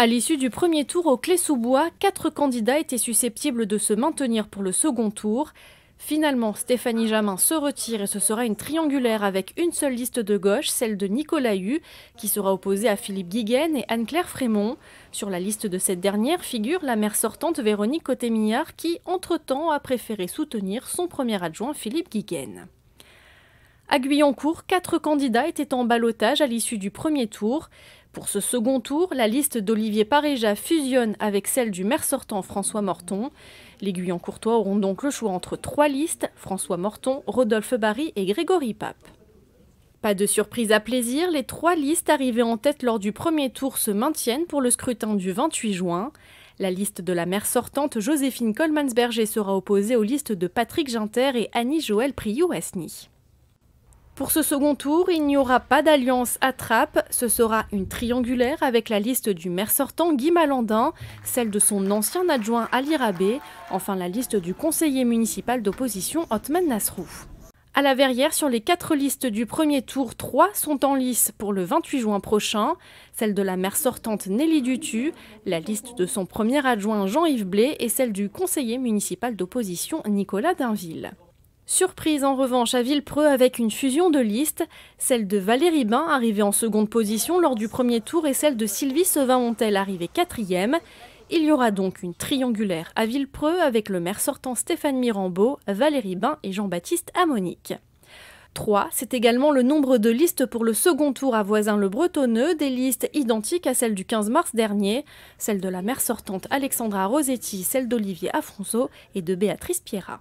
À l'issue du premier tour au Clé-sous-Bois, quatre candidats étaient susceptibles de se maintenir pour le second tour. Finalement, Stéphanie Jamin se retire et ce sera une triangulaire avec une seule liste de gauche, celle de Nicolas Hu, qui sera opposée à Philippe Guiguen et Anne-Claire Frémont. Sur la liste de cette dernière figure la mère sortante Véronique Cotémillard, qui, entre-temps, a préféré soutenir son premier adjoint Philippe Guiguen. À Guyancourt, quatre candidats étaient en balotage à l'issue du premier tour. Pour ce second tour, la liste d'Olivier Paréja fusionne avec celle du maire sortant François Morton. Les Guyancourtois auront donc le choix entre trois listes, François Morton, Rodolphe Barry et Grégory Pape. Pas de surprise à plaisir, les trois listes arrivées en tête lors du premier tour se maintiennent pour le scrutin du 28 juin. La liste de la maire sortante Joséphine Colmansberger sera opposée aux listes de Patrick Ginter et Annie-Joël priou pour ce second tour, il n'y aura pas d'alliance à trappe, ce sera une triangulaire avec la liste du maire sortant Guy Malandin, celle de son ancien adjoint Ali Rabé, enfin la liste du conseiller municipal d'opposition Otman Nasrou. À la Verrière, sur les quatre listes du premier tour, trois sont en lice pour le 28 juin prochain. Celle de la maire sortante Nelly Dutu, la liste de son premier adjoint Jean-Yves Blé et celle du conseiller municipal d'opposition Nicolas Dainville. Surprise en revanche à Villepreux avec une fusion de listes, celle de Valérie Bain arrivée en seconde position lors du premier tour et celle de Sylvie Sevin-Montel arrivée quatrième. Il y aura donc une triangulaire à Villepreux avec le maire sortant Stéphane Mirambeau, Valérie Bain et Jean-Baptiste Amonique. 3, c'est également le nombre de listes pour le second tour à Voisin-le-Bretonneux, des listes identiques à celles du 15 mars dernier, celle de la maire sortante Alexandra Rosetti, celle d'Olivier Afronso et de Béatrice Pierrat.